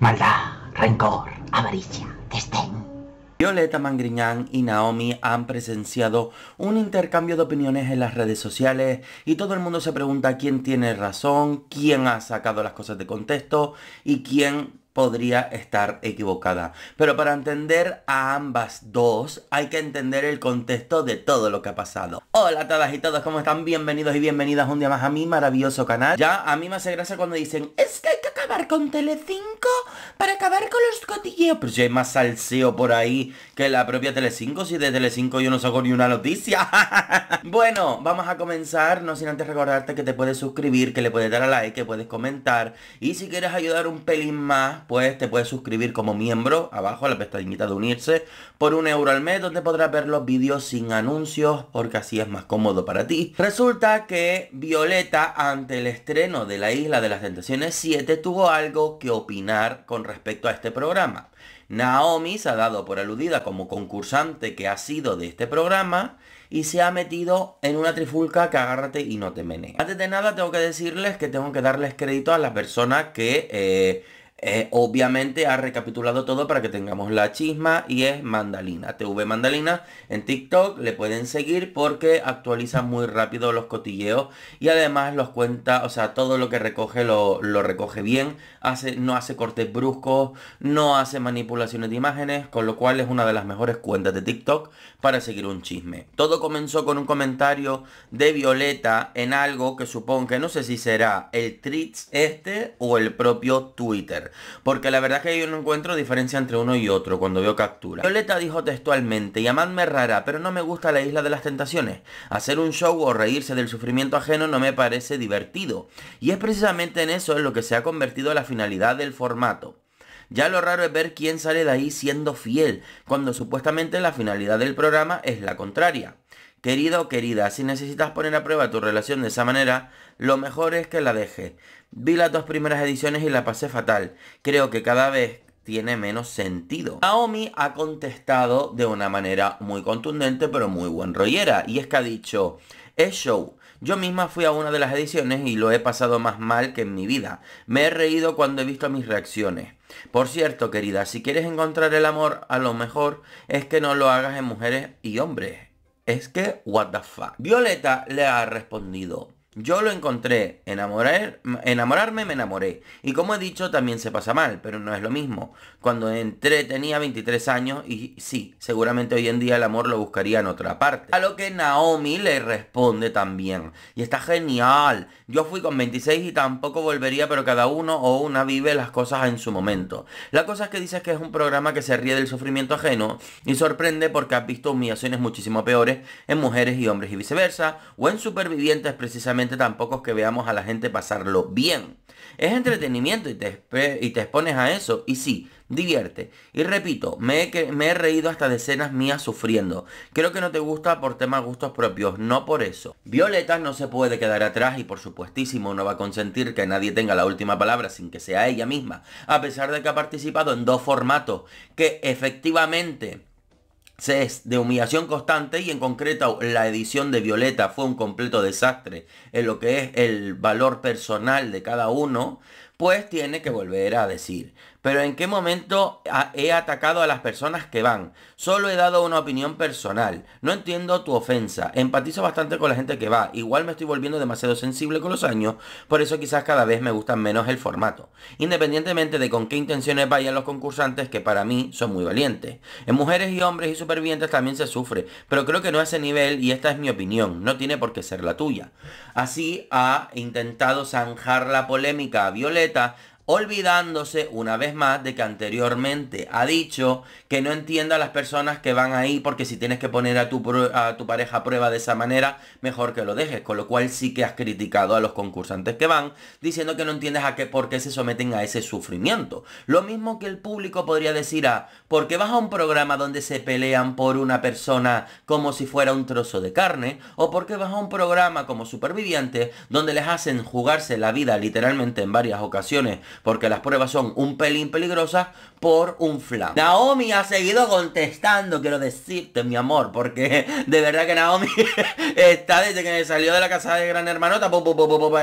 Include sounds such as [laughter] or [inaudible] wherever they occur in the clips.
Maldad, rencor, avaricia, destén. Violeta Mangriñán y Naomi han presenciado un intercambio de opiniones en las redes sociales y todo el mundo se pregunta quién tiene razón, quién ha sacado las cosas de contexto y quién podría estar equivocada. Pero para entender a ambas dos hay que entender el contexto de todo lo que ha pasado. Hola a todas y todos, ¿cómo están? Bienvenidos y bienvenidas un día más a mi maravilloso canal. Ya a mí me hace gracia cuando dicen, es que hay que acabar con Telecinco para acabar con los cotilleos. Pero pues si hay más salseo por ahí que la propia Telecinco, si de Telecinco yo no saco ni una noticia. [laughs] bueno, vamos a comenzar, no sin antes recordarte que te puedes suscribir, que le puedes dar a like, que puedes comentar. Y si quieres ayudar un pelín más, pues te puedes suscribir como miembro, abajo a la pestañita de unirse, por un euro al mes, donde podrás ver los vídeos sin anuncios, porque así es más cómodo para ti. Resulta que Violeta, ante el estreno de la Isla de las Tentaciones 7, tuvo algo que opinar con respecto a este programa. Naomi se ha dado por aludida como concursante que ha sido de este programa y se ha metido en una trifulca que agárrate y no te mene. Antes de nada tengo que decirles que tengo que darles crédito a las personas que... Eh, eh, obviamente ha recapitulado todo para que tengamos la chisma y es Mandalina. TV Mandalina en TikTok le pueden seguir porque actualiza muy rápido los cotilleos y además los cuenta, o sea, todo lo que recoge lo, lo recoge bien, hace, no hace cortes bruscos, no hace manipulaciones de imágenes, con lo cual es una de las mejores cuentas de TikTok para seguir un chisme. Todo comenzó con un comentario de Violeta en algo que supongo que no sé si será el tweet este o el propio Twitter porque la verdad es que yo no encuentro diferencia entre uno y otro cuando veo captura. Violeta dijo textualmente, llamadme rara, pero no me gusta la isla de las tentaciones. Hacer un show o reírse del sufrimiento ajeno no me parece divertido, y es precisamente en eso en lo que se ha convertido la finalidad del formato. Ya lo raro es ver quién sale de ahí siendo fiel, cuando supuestamente la finalidad del programa es la contraria. Querido o querida, si necesitas poner a prueba tu relación de esa manera, lo mejor es que la dejes. Vi las dos primeras ediciones y la pasé fatal. Creo que cada vez tiene menos sentido. Naomi ha contestado de una manera muy contundente pero muy buen rollera y es que ha dicho, es show. Yo misma fui a una de las ediciones y lo he pasado más mal que en mi vida. Me he reído cuando he visto mis reacciones. Por cierto, querida, si quieres encontrar el amor, a lo mejor es que no lo hagas en mujeres y hombres es que, what the fuck. Violeta le ha respondido, yo lo encontré, enamorar, enamorarme me enamoré. Y como he dicho, también se pasa mal, pero no es lo mismo. Cuando entré tenía 23 años y sí, seguramente hoy en día el amor lo buscaría en otra parte. A lo que Naomi le responde también. Y está genial. Yo fui con 26 y tampoco volvería, pero cada uno o una vive las cosas en su momento. La cosa es que dices que es un programa que se ríe del sufrimiento ajeno y sorprende porque has visto humillaciones muchísimo peores en mujeres y hombres y viceversa, o en supervivientes precisamente tampoco es que veamos a la gente pasarlo bien. Es entretenimiento y te, y te expones a eso. Y sí, divierte. Y repito, me he, me he reído hasta decenas mías sufriendo. Creo que no te gusta por temas gustos propios, no por eso. Violeta no se puede quedar atrás y por supuestísimo no va a consentir que nadie tenga la última palabra sin que sea ella misma. A pesar de que ha participado en dos formatos que efectivamente de humillación constante y en concreto la edición de Violeta fue un completo desastre en lo que es el valor personal de cada uno, pues tiene que volver a decir, pero en qué momento he atacado a las personas que van. Solo he dado una opinión personal. No entiendo tu ofensa. Empatizo bastante con la gente que va. Igual me estoy volviendo demasiado sensible con los años. Por eso quizás cada vez me gusta menos el formato. Independientemente de con qué intenciones vayan los concursantes, que para mí son muy valientes. En mujeres y hombres y supervivientes también se sufre. Pero creo que no a ese nivel y esta es mi opinión. No tiene por qué ser la tuya. Así ha intentado zanjar la polémica a Violeta olvidándose una vez más de que anteriormente ha dicho que no entienda a las personas que van ahí porque si tienes que poner a tu, a tu pareja a prueba de esa manera, mejor que lo dejes, con lo cual sí que has criticado a los concursantes que van, diciendo que no entiendes a qué, por qué se someten a ese sufrimiento. Lo mismo que el público podría decir a, ah, ¿por qué vas a un programa donde se pelean por una persona como si fuera un trozo de carne? ¿O por qué vas a un programa como Supervivientes donde les hacen jugarse la vida literalmente en varias ocasiones porque las pruebas son un pelín peligrosas por un fla. Naomi ha seguido contestando, quiero decirte, mi amor, porque de verdad que Naomi [laughs] está desde que salió de la casa de Gran Hermanota, pop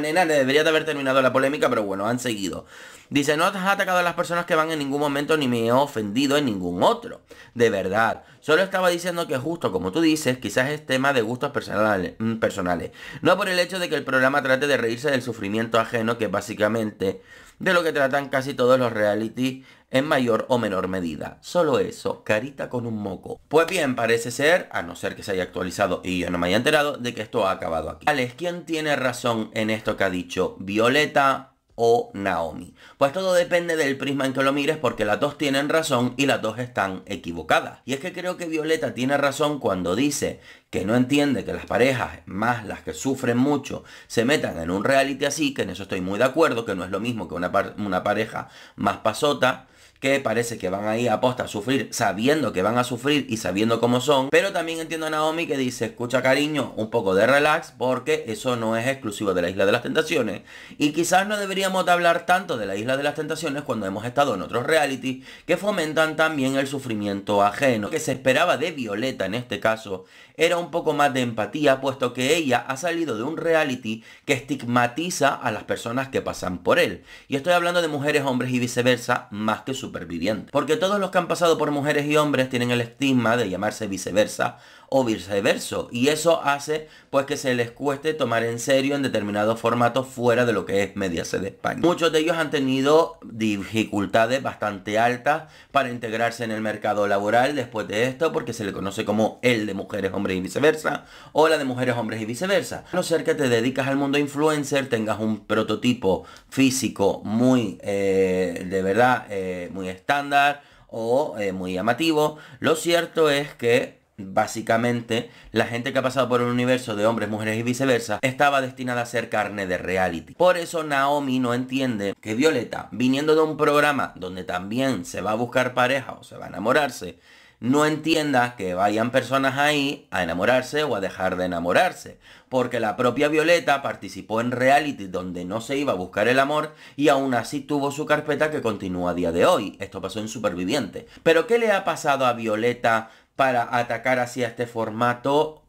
nena, debería de haber terminado la polémica, pero bueno, han seguido. Dice, no has atacado a las personas que van en ningún momento ni me he ofendido en ningún otro. De verdad. Solo estaba diciendo que justo como tú dices, quizás es tema de gustos personales. Mm, personales. No por el hecho de que el programa trate de reírse del sufrimiento ajeno, que básicamente de lo que tratan casi todos los reality en mayor o menor medida. Solo eso, carita con un moco. Pues bien, parece ser, a no ser que se haya actualizado y yo no me haya enterado, de que esto ha acabado aquí. Alex, ¿quién tiene razón en esto que ha dicho Violeta o Naomi? Pues todo depende del prisma en que lo mires porque las dos tienen razón y las dos están equivocadas. Y es que creo que Violeta tiene razón cuando dice que no entiende que las parejas, más las que sufren mucho, se metan en un reality así, que en eso estoy muy de acuerdo, que no es lo mismo que una, una pareja más pasota, que parece que van ahí a posta a sufrir, sabiendo que van a sufrir y sabiendo cómo son. Pero también entiendo a Naomi que dice, escucha cariño, un poco de relax, porque eso no es exclusivo de la Isla de las Tentaciones. Y quizás no deberíamos hablar tanto de la Isla de las Tentaciones cuando hemos estado en otros reality que fomentan también el sufrimiento ajeno. que se esperaba de Violeta en este caso era un un poco más de empatía, puesto que ella ha salido de un reality que estigmatiza a las personas que pasan por él. Y estoy hablando de mujeres, hombres y viceversa, más que supervivientes. Porque todos los que han pasado por mujeres y hombres tienen el estigma de llamarse viceversa o viceversa. Y eso hace pues que se les cueste tomar en serio en determinados formatos fuera de lo que es media de España. Muchos de ellos han tenido dificultades bastante altas para integrarse en el mercado laboral después de esto porque se le conoce como el de mujeres, hombres y viceversa o la de mujeres, hombres y viceversa. A no ser que te dedicas al mundo influencer, tengas un prototipo físico muy, eh, de verdad, eh, muy estándar o eh, muy llamativo. Lo cierto es que Básicamente, la gente que ha pasado por el universo de hombres, mujeres y viceversa estaba destinada a ser carne de reality. Por eso Naomi no entiende que Violeta, viniendo de un programa donde también se va a buscar pareja o se va a enamorarse, no entienda que vayan personas ahí a enamorarse o a dejar de enamorarse. Porque la propia Violeta participó en reality donde no se iba a buscar el amor y aún así tuvo su carpeta que continúa a día de hoy. Esto pasó en Superviviente. Pero ¿qué le ha pasado a Violeta para atacar hacia este formato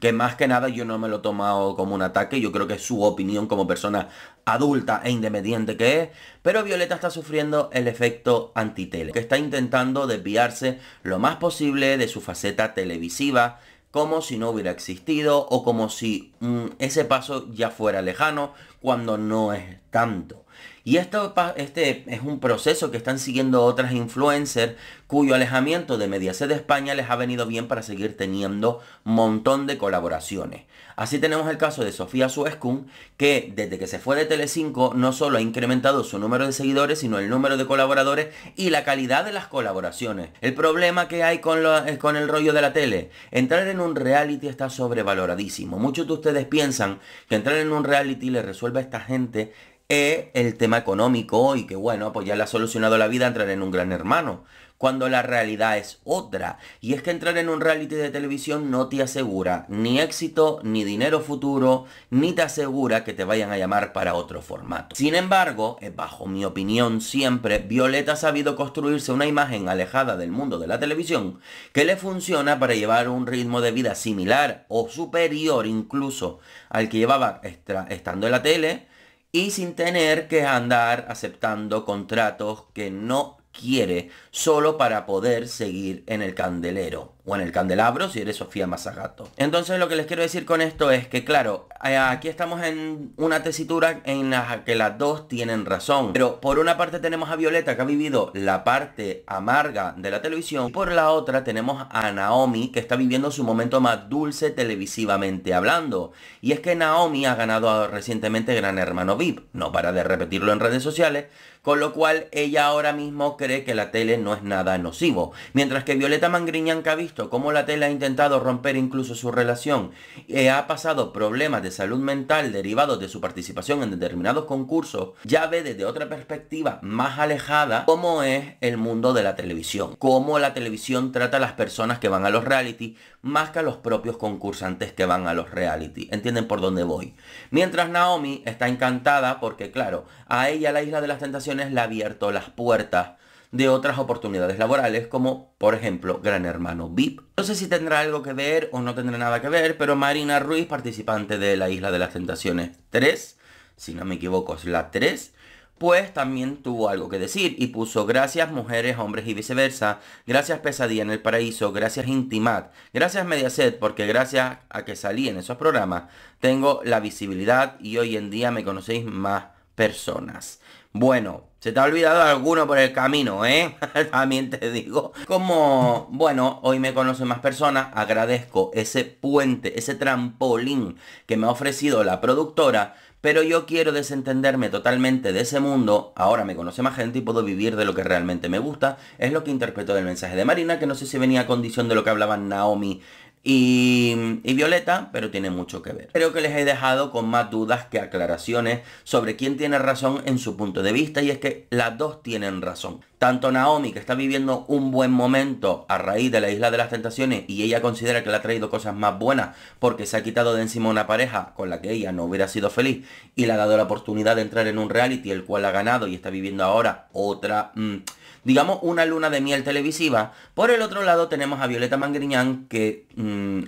que más que nada yo no me lo he tomado como un ataque, yo creo que es su opinión como persona adulta e independiente que es, pero Violeta está sufriendo el efecto antitele, que está intentando desviarse lo más posible de su faceta televisiva, como si no hubiera existido o como si mm, ese paso ya fuera lejano, cuando no es tanto. Y esto, este es un proceso que están siguiendo otras influencers cuyo alejamiento de Mediaset de España les ha venido bien para seguir teniendo montón de colaboraciones. Así tenemos el caso de Sofía Suescun, que desde que se fue de Telecinco no solo ha incrementado su número de seguidores, sino el número de colaboradores y la calidad de las colaboraciones. El problema que hay con, lo, eh, con el rollo de la tele, entrar en un reality está sobrevaloradísimo. Muchos de ustedes piensan que entrar en un reality le resuelve a esta gente el tema económico y que bueno, pues ya le ha solucionado la vida entrar en un gran hermano, cuando la realidad es otra. Y es que entrar en un reality de televisión no te asegura ni éxito, ni dinero futuro, ni te asegura que te vayan a llamar para otro formato. Sin embargo, eh, bajo mi opinión siempre, Violeta ha sabido construirse una imagen alejada del mundo de la televisión que le funciona para llevar un ritmo de vida similar o superior incluso al que llevaba estando en la tele, y sin tener que andar aceptando contratos que no quiere solo para poder seguir en el candelero o en el candelabro si eres Sofía Mazagato. Entonces lo que les quiero decir con esto es que claro, eh, aquí estamos en una tesitura en la que las dos tienen razón. Pero por una parte tenemos a Violeta que ha vivido la parte amarga de la televisión. Y por la otra tenemos a Naomi que está viviendo su momento más dulce televisivamente hablando. Y es que Naomi ha ganado recientemente Gran Hermano VIP. No para de repetirlo en redes sociales. Con lo cual ella ahora mismo cree que la tele no es nada nocivo. Mientras que Violeta Mangriñan que ha visto como cómo la tele ha intentado romper incluso su relación y eh, ha pasado problemas de salud mental derivados de su participación en determinados concursos, ya ve desde otra perspectiva más alejada cómo es el mundo de la televisión, cómo la televisión trata a las personas que van a los reality más que a los propios concursantes que van a los reality. ¿Entienden por dónde voy? Mientras Naomi está encantada porque claro, a ella la isla de las tentaciones le ha abierto las puertas de otras oportunidades laborales como por ejemplo Gran Hermano VIP. No sé si tendrá algo que ver o no tendrá nada que ver, pero Marina Ruiz, participante de La Isla de las Tentaciones 3, si no me equivoco es la 3, pues también tuvo algo que decir y puso gracias mujeres, hombres y viceversa, gracias pesadilla en el paraíso, gracias intimat, gracias mediaset, porque gracias a que salí en esos programas tengo la visibilidad y hoy en día me conocéis más personas. Bueno, se te ha olvidado alguno por el camino, ¿eh? [laughs] También te digo. Como, bueno, hoy me conocen más personas, agradezco ese puente, ese trampolín que me ha ofrecido la productora, pero yo quiero desentenderme totalmente de ese mundo, ahora me conoce más gente y puedo vivir de lo que realmente me gusta, es lo que interpreto del mensaje de Marina, que no sé si venía a condición de lo que hablaba Naomi y, Violeta, pero tiene mucho que ver. Creo que les he dejado con más dudas que aclaraciones sobre quién tiene razón en su punto de vista y es que las dos tienen razón. Tanto Naomi, que está viviendo un buen momento a raíz de la Isla de las Tentaciones y ella considera que le ha traído cosas más buenas porque se ha quitado de encima una pareja con la que ella no hubiera sido feliz y le ha dado la oportunidad de entrar en un reality el cual ha ganado y está viviendo ahora otra... Mm, digamos, una luna de miel televisiva. Por el otro lado tenemos a Violeta Mangriñán, que mm,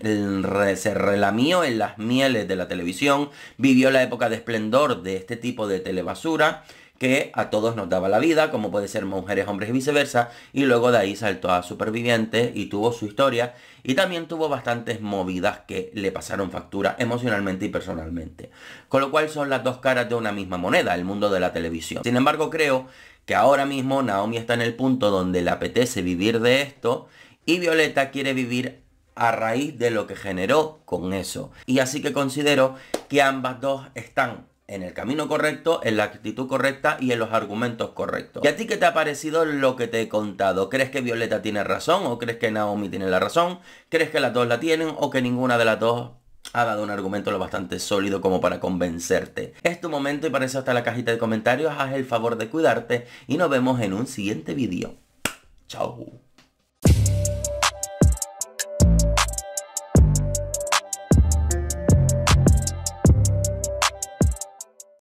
se relamió en las mieles de la televisión, vivió la época de esplendor de este tipo de telebasura que a todos nos daba la vida, como puede ser mujeres, hombres y viceversa, y luego de ahí saltó a Superviviente... y tuvo su historia, y también tuvo bastantes movidas que le pasaron factura emocionalmente y personalmente. Con lo cual son las dos caras de una misma moneda, el mundo de la televisión. Sin embargo, creo que ahora mismo Naomi está en el punto donde le apetece vivir de esto y Violeta quiere vivir a raíz de lo que generó con eso. Y así que considero que ambas dos están en el camino correcto, en la actitud correcta y en los argumentos correctos. ¿Y a ti qué te ha parecido lo que te he contado? ¿Crees que Violeta tiene razón o crees que Naomi tiene la razón? ¿Crees que las dos la tienen o que ninguna de las dos ha dado un argumento lo bastante sólido como para convencerte. Es tu momento y para eso hasta la cajita de comentarios. Haz el favor de cuidarte y nos vemos en un siguiente vídeo. Chao.